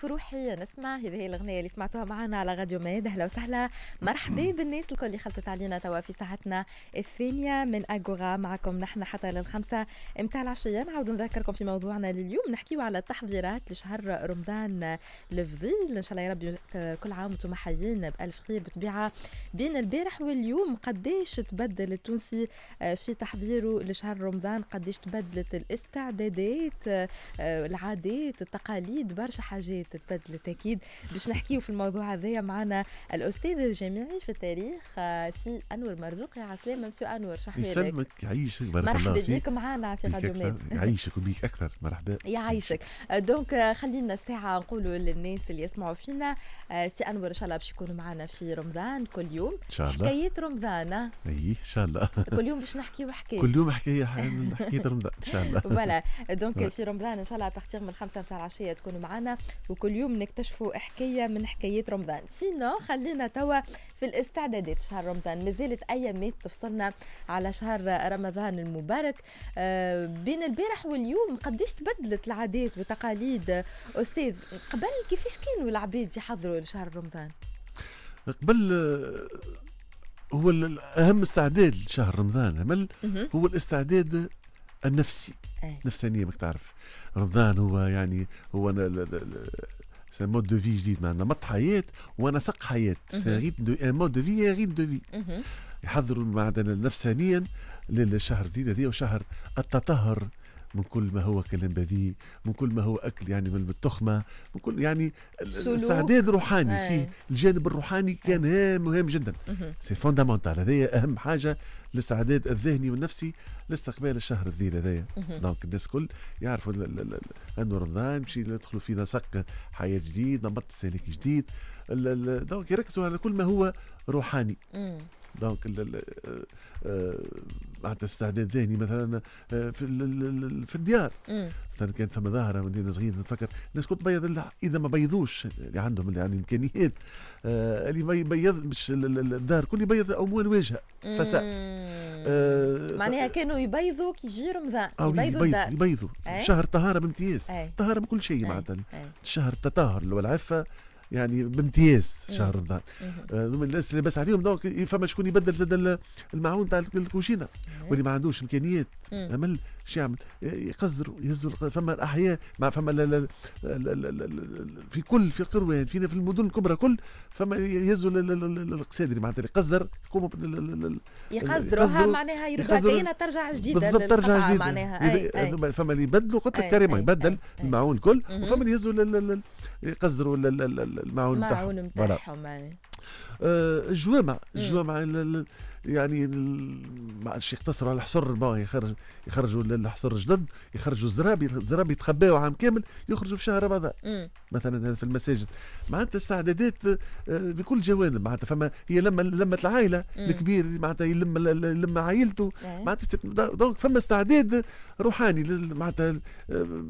في روحي نسمع هذه الاغنيه اللي سمعتوها معنا على راديو ميد اهلا وسهلا مرحبا بالناس الكل اللي خلطت علينا توا في ساعتنا الثانيه من اغورا معكم نحن حتى للخمسه متاع العشيه نعاود نذكركم في موضوعنا لليوم نحكيو على التحضيرات لشهر رمضان الفضيل ان شاء الله يا ربي كل عام وانتم حيين بالف خير بطبيعه بين البارح واليوم قديش تبدل التونسي في تحضيره لشهر رمضان قديش تبدلت الاستعدادات العادات التقاليد برشا حاجات تتبدلت اكيد باش نحكيو في الموضوع هذايا معنا الاستاذ الجامعي في التاريخ آه، سي انور مرزوقي على السلامه مسيو انور شحوالك يسلمك يعيشك بارك الله فيك مرحبا بك معنا في راديو ميد يعيشك وبيك اكثر مرحبا يعيشك آه، دونك آه، خلينا الساعه نقولوا للناس اللي يسمعوا فينا سي انور ان شاء الله باش يكونوا معنا في رمضان كل يوم ان شاء الله حكايه رمضان اي ان شاء الله كل يوم باش نحكيو حكايه كل يوم حكايه حكايه رمضان ان شاء الله فوالا دونك في رمضان ان شاء الله ابارتيغ من الخمسه نتاع العشيه تكونوا معنا وكل يوم نكتشفوا حكايه من حكايات رمضان سينا خلينا توا في الاستعدادات شهر رمضان مازالت ايامات تفصلنا على شهر رمضان المبارك آه، بين البارح واليوم قديش تبدلت العادات والتقاليد استاذ قبل كيفاش كانوا العباد يحضروا لشهر رمضان قبل آه، هو الاهم استعداد لشهر رمضان عمل هو الاستعداد النفسي إيه. نفسانيه ماك تعرف رمضان هو يعني هو سي مود دو في جديد معنا نمط حياه ونسق حياه سي دو مود دو في ريتم دو في يحضروا معنا نفسانيا للشهر الجديد هذا وشهر التطهر من كل ما هو كلام بذيء من كل ما هو اكل يعني من التخمه من كل يعني استعداد روحاني في فيه الجانب الروحاني كان هام مهم جدا سي فوندامونتال هذايا اهم حاجه الاستعداد الذهني والنفسي لاستقبال الشهر الذي هذايا دونك الناس الكل يعرفوا انه رمضان باش يدخلوا في نسق حياه جديد نمط سلوك جديد دونك يركزوا على كل ما هو روحاني دونك حتى آه، آه، استعداد ذهني مثلا آه، في في الديار مثلا كانت فما ظاهره من انا صغير نتفكر الناس كنت بيض اذا ما بيضوش اللي عندهم اللي يعني امكانيات اللي ما يبيضش الدار كل يبيض اموال واجهه فساد معناها كانوا يبيضوا كي يجي رمضان يبيضوا يبيضوا, يبيضوا. إيه؟ شهر طهاره بامتياز إيه. طهاره بكل شيء إيه. معناتها شهر التطهر والعفه يعني بامتياز شهر رمضان هذوما آه، الناس اللي بس عليهم دونك فما شكون يبدل زاد المعون تاع الكوشينه إيه. واللي ما عندوش امكانيات امل شو يعمل يقزروا يهزوا فما احياء ما فما لا لا في كل في قروان فينا في المدن الكبرى كل فما يهزوا القسادري معناتها اللي قزر يقوموا يقزروها معناها يرجع كاينه ترجع جديده بالضبط ترجع جديده معناها أي أي فما اللي يبدلوا قلت لك كريمه يبدل المعون كل وفما اللي يهزوا يقزروا المعون تاعهم المعون نتاعهم الجوامع آه، الجوامع يعني مع عادش يختصروا على الحصر يخرج يخرجوا الحصر جدد يخرجوا الزرابي الزرابي يتخباوا عام كامل يخرجوا في شهر رمضان مثلا في المساجد معناتها استعدادات آه، بكل جوانب معناتها فما هي لما لما العائله الكبير معناتها يلم يلم عائلته إيه. معناتها دونك فما استعداد روحاني معناتها آه،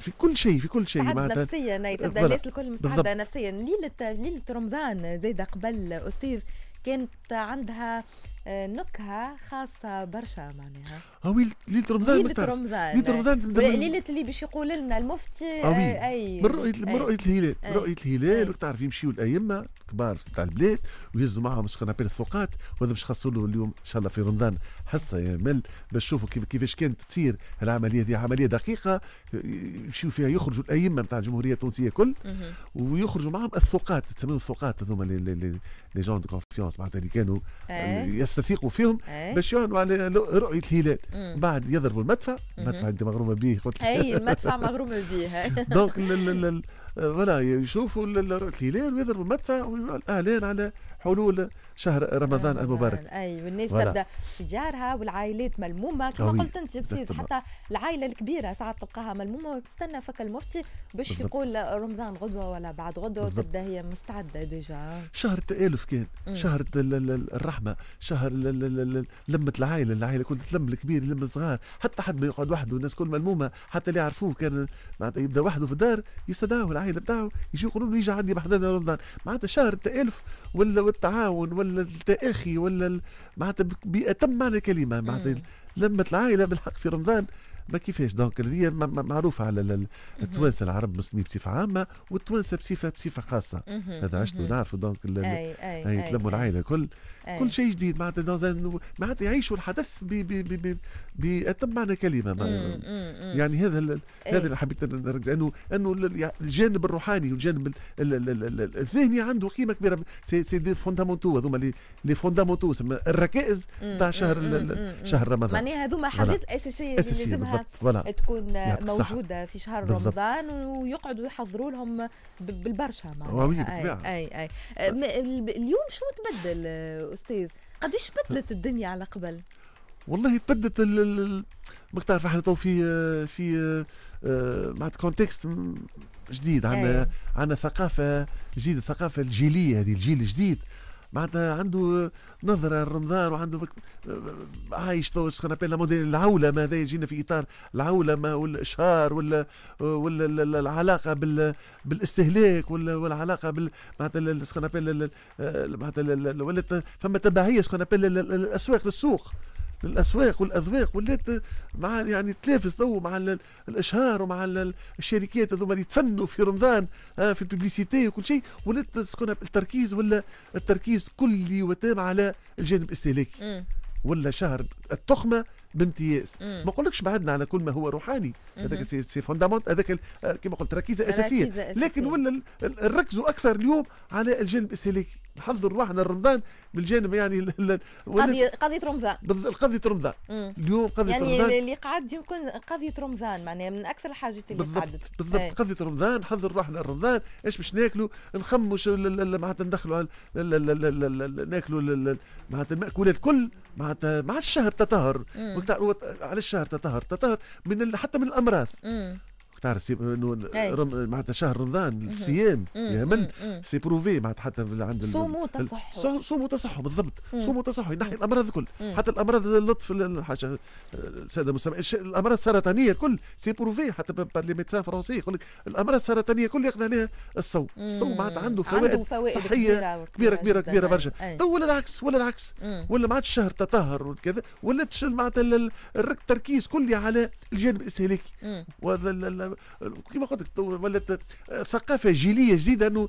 في كل شيء في كل شيء معناتها نفسيا تبدا الناس الكل مستعده نفسيا ليله ليله رمضان زايده قبل استاذ كانت عندها آه، نكهه خاصه برشا معناها اه ليله رمضان ليله رمضان ليله رمضان آه. يعني ليله اللي باش يقول لنا المفتي آه, آه، اي من رؤيه من رؤيه الهلال من رؤيه الهلال تعرف يمشيو الائمه كبار تاع البلاد ويهزوا معاهم شكون نابيل الثقات وهذا باش خاصوا له اليوم ان شاء الله في رمضان حصه يا مل باش يشوفوا كيفاش كانت تصير العمليه دي عمليه دقيقه يمشيو فيها يخرجوا الائمه نتاع الجمهوريه التونسيه كل ويخرجوا معاهم الثقات تسميهم الثقات هذوما لي جون دو كونفيونس معناتها اللي كانوا نستثيقوا فيهم إيه؟ باش يعنوا على رؤيه الهلال بعد يضربوا المدفع المدفع انت مغرومه به قلت اي المدفع مغرومه به دونك فوالا يشوفوا الهلال ويضربوا المدفع ويقول اهلين على حلول شهر رمضان آه، المبارك آه، اي والناس تبدا في ديارها والعائلات ملمومه كما قلت انت سيد حتى العائله الكبيره ساعات تلقاها ملمومه وتستنى فك المفتي باش يقول رمضان غدوه ولا بعد غدوه وتبدا هي مستعده ديجا شهر التالف كان مم. شهر الرحمه شهر لمه العائله العائله كلها تلم الكبير يلم الصغار حتى حد ما يقعد وحده الناس كل ملمومه حتى اللي يعرفوه كان يبدا وحده في الدار يستدعوه العائله العائله بتاعه يجي يقولوا له يجي عندي بحدنا رمضان معناتها شهر التالف ولا والتعاون ولا التاخي ولا معناتها باتم معنى الكلمه معناتها لمه العائله بالحق في رمضان ما كيفاش دونك هذه معروفه على التوانسه العرب المسلمين بصفه عامه والتوانسه بصفه بصفه خاصه هذا عشت نعرفه دونك أي تلموا العائله كل كل شيء جديد معناتها معناتها يعيشوا الحدث باتم معنى كلمه يعني هذا إيه. هذا اللي حبيت نركز انه انه يعني الجانب الروحاني والجانب الذهني عنده قيمه كبيره سي سي دي فوندامونتو هذوما لي فوندامونتو الركائز تاع شهر شهر رمضان معناها هذوما حاجات اساسيه لازمها فوالا تكون موجوده في شهر بالضبط. رمضان ويقعدوا يحضروا لهم بالبرشا معناها اي اي, أي. اليوم شو تبدل استاذ قديش بدلت الدنيا على قبل والله تبدلت ما تعرف احنا تو في في آه، معناتها كونتكست جديد عندنا عندنا ثقافه جديده الثقافه الجيليه هذه الجيل الجديد معناتها عنده نظره لرمضان وعنده عايش تو سكون ابيل موديل العولمه هذا يجينا في اطار العولمه والاشهار ولا العلاقه بال بالاستهلاك والعلاقه بال معناتها سكون ابيل معناتها ولات فما تبعيه سكون ابيل الاسواق للسوق للاسواق والاذواق ولات مع يعني تنافس تو مع الاشهار ومع الشركات هذوما اللي تفنوا في رمضان آه، في الببليسيتي وكل شيء ولات التركيز ولا التركيز كلي وتام على الجانب الاستهلاكي ولا شهر التخمه بامتياز ما نقولكش بعدنا على كل ما هو روحاني هذاك سي فوندامنت هذاك كما قلت ركيزه اساسيه لكن ولا نركزوا اكثر اليوم على الجانب السلوكي نحضر روحنا رمضان بالجانب يعني قضيه قضيه رمضان قضيه رمضان اليوم قضيه يعني رمضان يعني اللي قعد يمكن قضيه رمضان معناها من اكثر الحاجات اللي بالضبط قعدت بالضبط قضيه رمضان نحضر روحنا رمضان ايش باش ناكلوا نخموا معناتها ندخلوا ناكلوا معناتها الماكولات كل معناتها مع الشهر تطهر بدك على الشهر تطهر تطهر من حتى من الامراض تعرف سي... معناتها شهر رمضان الصيام من سي بروفي معناتها حتى عند صوم تصحوا صوم تصحوا بالضبط صوم تصحوا ينحي الامراض الكل حتى الامراض اللطف الحاجه الساده آه، المستمعين الامراض السرطانيه كل سي بروفي حتى لي ميدسان فرونسي يقول لك الامراض السرطانيه كل ياخذ عليها الصوم الصوم معناتها عنده فوائد, عنده فوائد صحيه كبيره كبيره كبيره برشا تو طيب ولا العكس ولا العكس ولا معناتها الشهر تطهر وكذا ولا معناتها التركيز كلي على الجانب الاستهلاكي كما قلت لك ولات آه، ثقافه جيليه جديده انه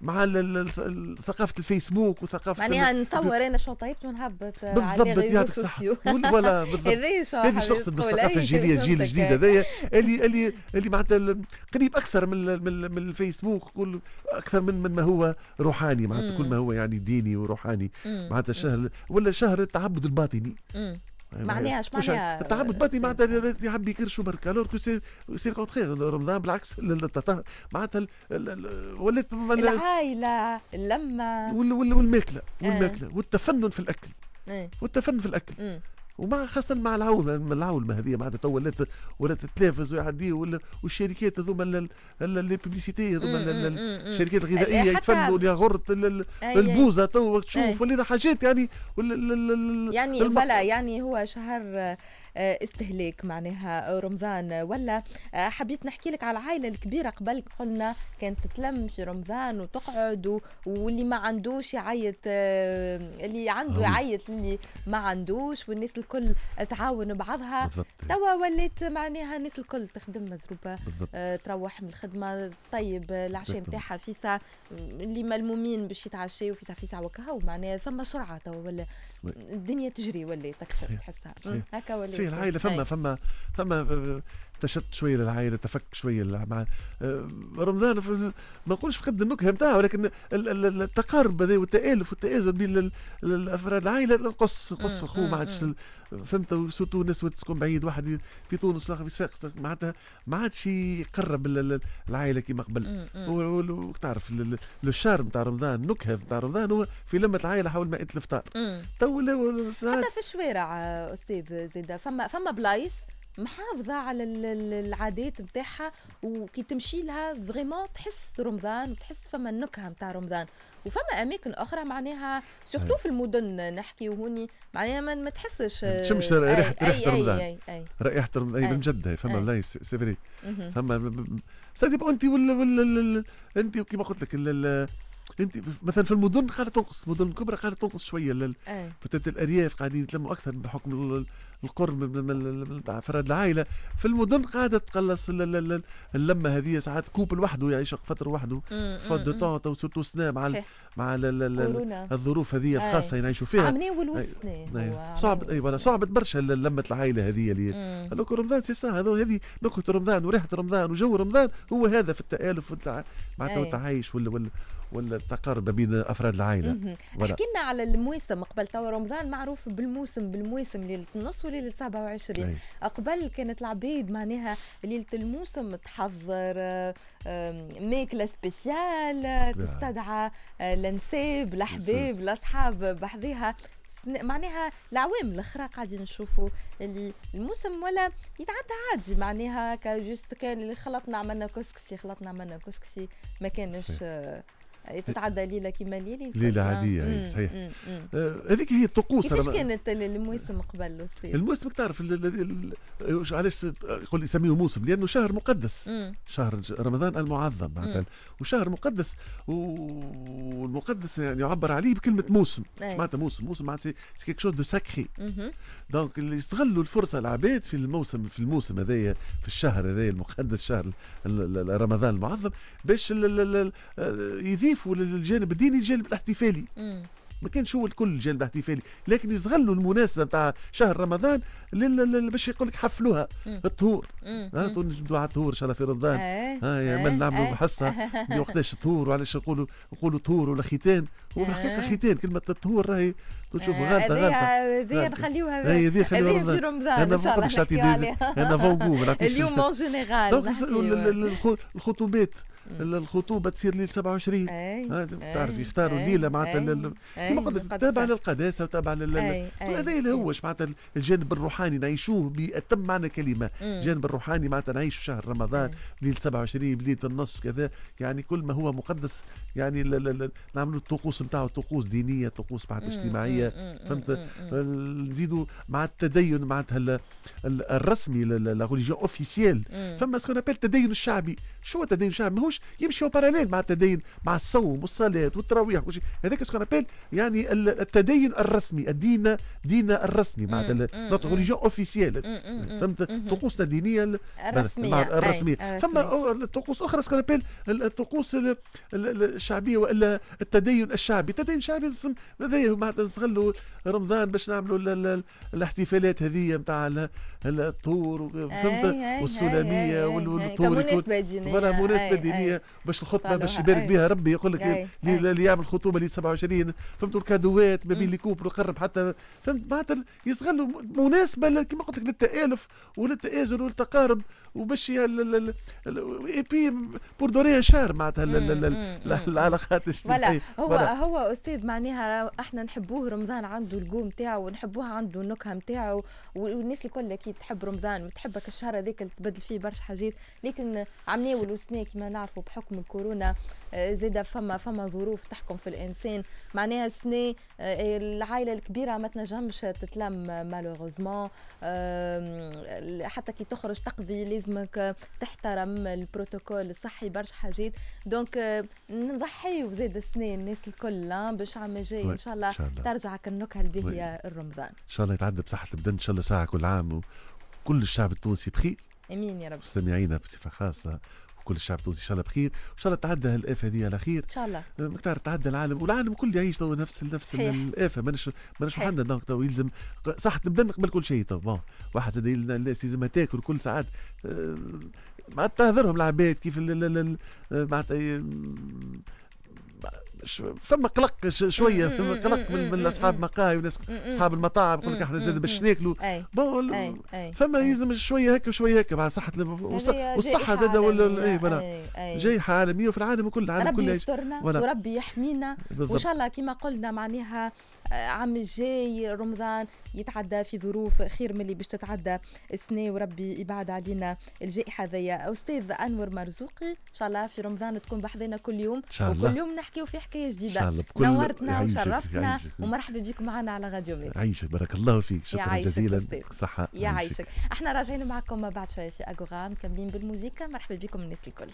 مع ثقافه الفيسبوك وثقافه معناها نصور انا شو طيبت ونهبط بالضبط يعطيك سوسيو ولا بالضبط هذه تقصد بالثقافه الجيليه الجيل الجديد هذايا اللي اللي اللي معناتها قريب اكثر من من الفيسبوك كل اكثر من من ما هو روحاني معناتها كل ما هو يعني ديني وروحاني معناتها شهر ولا شهر التعبد الباطني يعني معناها اش معناها التعبد بدني معناتها يحب يكرشوا برك لور كو سي سي كونتخير رمضان بالعكس معناتها ولات العائلة اللمة والماكلة آه. والماكلة والتفنن في الأكل إيه. والتفنن في الأكل ومع خاصة مع العولمة ما هذه معناتها تو ولات ولات التلفز ويعدي والشركات هذوما لي بيبليسيتي هذوما الشركات الغذائية يتفنوا اللي غرت البوزة تو تشوف ولينا حاجات يعني يعني فلا يعني هو شهر آه، استهلاك معناها رمضان ولا آه، حبيت نحكي لك على العائله الكبيره قبل قلنا كانت تتلم في رمضان وتقعد واللي ما عندوش يعيط آه، اللي عنده يعيط اللي ما عندوش والناس الكل تعاون بعضها توا وليت معناها الناس الكل تخدم مزروبه تروح من الخدمه طيب العشاء نتاعها في ساعه اللي ملمومين باش يتعشوا في ساعه في ساعه وكهو معناها ثم سرعه توا ولا الدنيا تجري ولا تكشف تحسها هكا ولا هاي فما فما فما اكتشفت شويه للعائله تفك شويه مع آه، رمضان ما نقولش فقد النكهه نتاعها ولكن التقارب هذا والتالف والتآزر بين افراد العائله نقص نقص اخوه ما عادش فهمت سوتو الناس تسكن بعيد واحد في تونس والاخر في صفاقس معناتها ما عادش يقرب العائله كما قبل وتعرف شارم نتاع رمضان النكهه نتاع رمضان هو في لمه العائله حول مائده الافطار تو حتى في الشوارع استاذ زيد فما فما بلايص محافظه على العادات نتاعها وكي تمشي لها فريمون تحس رمضان وتحس فما النكهه نتاع رمضان وفما اماكن اخرى معناها سورتو في المدن نحكي وهوني معناها ما, تحسش تشمش ريحه ريحه رمضان ريحه رمضان من جد فما بلايص سي فري فما سيدي انت ولا ولا انت كيما قلت لك انت مثلا في المدن قاعده تنقص المدن الكبرى قاعده تنقص شويه بوتيت الارياف قاعدين يتلموا اكثر بحكم القرب من افراد العائله في المدن قاعده تقلص اللمه هذه ساعات كوب لوحده يعيش فتره وحده فد طون تو سورتو سنا مع مع الظروف هذه الخاصه اللي نعيشوا فيها عمني صعب اي ولا صعبت برشا لمه العائله هذه اللي لوك رمضان سي هذه نكهه رمضان وريحه رمضان وجو رمضان هو هذا في التالف معناتها التعايش وال والتقارب بين افراد العائله احكي لنا على المواسم قبل توا رمضان معروف بالموسم بالمواسم ليله النص ليله 27 أي. قبل كانت العبيد معناها ليله الموسم تحضر ماكله سبيسيال نعم. تستدعى آه، الانساب الاحباب نعم. الاصحاب بحذيها معناها العوام الاخرى قاعدين نشوفوا اللي الموسم ولا يتعدى عادي معناها كجست كان اللي خلطنا عملنا كسكسي خلطنا عملنا كسكسي ما كانش آه، تتعدى ليله كيما ليله ليله آه. عاديه صحيح آه، هذيك هي الطقوس كيفاش كانت الموسم قبل استاذ الموسم تعرف علاش يقول يسميه موسم لانه شهر مقدس مم. شهر رمضان المعظم معناتها وشهر مقدس والمقدس يعني يعبر عليه بكلمه موسم معناتها موسم موسم معناتها سي كيك شوز دو ساكري دونك اللي يستغلوا الفرصه العباد في الموسم في الموسم هذايا في الشهر هذايا المقدس شهر رمضان المعظم باش يذيع ضيفوا للجانب الديني الجانب الاحتفالي ما كانش هو الكل الجانب الاحتفالي لكن يستغلوا المناسبه نتاع شهر رمضان باش يقول لك حفلوها الطهور نبدو على الطهور ان شاء الله في رمضان إيه. ها يا إيه. من نعملوا إيه. حصه وقتاش الطهور وعلاش نقولوا نقولوا طهور ولا ختان هو في الحقيقه ختان كلمه الطهور راهي تشوف غلطه غلطه هذه نخليوها هذه في رمضان ان شاء الله انا فوقو اليوم اون جينيرال الخطوبات الخطوبه تصير ليله 27 آه، تعرف يختاروا ليلة معناتها كما قلت تابع للقداسه وتابع لل هذا اللي هو معناتها الجانب الروحاني نعيشوه باتم معنى كلمه الجانب الروحاني معناتها في شهر رمضان ليله 27 بليله النص كذا يعني كل ما هو مقدس يعني نعملوا الطقوس نتاعو طقوس دينيه طقوس معناتها اجتماعيه فهمت نزيدوا مع التدين معناتها الرسمي لا اوفيسيال فما سكون التدين الشعبي شو التدين الشعبي ماهوش يمشيوا يمشيو باراليل مع التدين مع الصوم والصلاه والتراويح وكل شيء هذاك سكون ابيل يعني التدين الرسمي الدين دين الرسمي معناتها نوتر ريليجيون اوفيسيال فهمت طقوسنا الدينيه الرسميه الرسميه ثم طقوس اخرى سكون ابيل الطقوس الشعبيه والا التدين الشعبي التدين الشعبي هذا معناتها نستغلوا رمضان باش نعملوا الاحتفالات هذه نتاع الطور فهمت والسلاميه والطور دينيه مناسبه دينيه الثانيه باش الخطبه باش يبارك بها ربي يقول لك اللي يعمل خطوبه ل 27 فهمت الكادوات ما بين الكوبل وقرب حتى فهمت معناتها يستغلوا مناسبه كما قلت لك للتالف وللتآزر وللتقارب وباش اي بي بور دوري شار معناتها العلاقات الاجتماعيه هو هو استاذ معناها احنا نحبوه رمضان عنده الجو نتاعه ونحبوها عنده النكهه نتاعه والناس الكل اكيد تحب رمضان وتحبك الشهر هذاك اللي تبدل فيه برشا حاجات لكن عم ناولوا سنا كما نعرف نعرفوا بحكم الكورونا آه، زاد فما فما ظروف تحكم في الانسان معناها السنه آه، العائله الكبيره ما تنجمش تتلم مالوغوزمون حتى كي تخرج تقضي لازمك تحترم البروتوكول الصحي برشا حاجات دونك آه، نضحي وزيد السنه الناس الكل باش عام جاي ان شاء الله ترجع كالنكهه الباهيه الرمضان ان شاء الله يتعدى بصحه البدن ان شاء الله ساعه كل عام وكل الشعب التونسي بخير امين يا رب مستمعينا بصفه خاصه كل الشعب التونسي ان شاء الله بخير وان شاء الله تعدى الافه هذه على خير ان شاء الله آه، تعدى العالم والعالم كل يعيش تو نفس نفس الافه ماناش ماناش محدد دونك تو يلزم صح البدن قبل كل شيء تو بون واحد الناس يلزمها تاكل كل ساعات آه، معناتها تهذرهم العباد كيف معناتها فما قلق شويه فما قلق من, من اصحاب مقاهي وناس اصحاب المطاعم يقول لك احنا زاد باش ناكلوا بون فما يلزم شويه هكا وشويه هكا مع صحه والصحه زاد ولا جايحه عالميه وفي العالم كله العالم كله ربي يسترنا وربي يحمينا وان شاء الله كما قلنا معناها عام الجاي رمضان يتعدى في ظروف خير من اللي باش تتعدى السنه وربي يبعد علينا الجائحه ذي استاذ انور مرزوقي ان شاء الله في رمضان تكون بحضينا كل يوم إن شاء الله. وكل يوم نحكي في حكايه جديده شاء الله نورتنا وشرفتنا ومرحبا بكم معنا على غاديو ميت عيشك بارك الله فيك شكرا جزيلا صحه يعيشك احنا راجعين معكم بعد شويه في اغوغا مكملين بالموسيقى مرحبا بكم الناس الكل